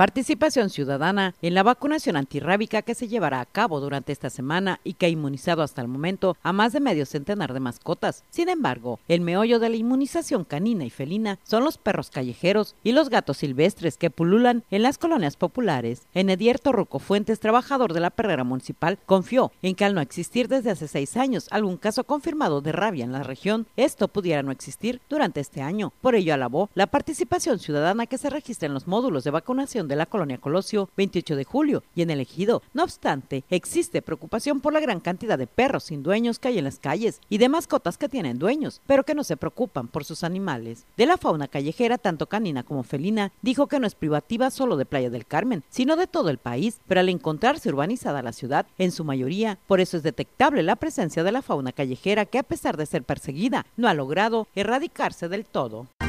participación ciudadana en la vacunación antirrábica que se llevará a cabo durante esta semana y que ha inmunizado hasta el momento a más de medio centenar de mascotas. Sin embargo, el meollo de la inmunización canina y felina son los perros callejeros y los gatos silvestres que pululan en las colonias populares. Edierto Ruco Fuentes, trabajador de la perrera municipal, confió en que al no existir desde hace seis años algún caso confirmado de rabia en la región, esto pudiera no existir durante este año. Por ello alabó la participación ciudadana que se registra en los módulos de vacunación de la colonia Colosio 28 de julio y en el ejido. No obstante, existe preocupación por la gran cantidad de perros sin dueños que hay en las calles y de mascotas que tienen dueños, pero que no se preocupan por sus animales. De la fauna callejera, tanto canina como felina, dijo que no es privativa solo de Playa del Carmen, sino de todo el país, pero al encontrarse urbanizada la ciudad, en su mayoría, por eso es detectable la presencia de la fauna callejera que a pesar de ser perseguida, no ha logrado erradicarse del todo.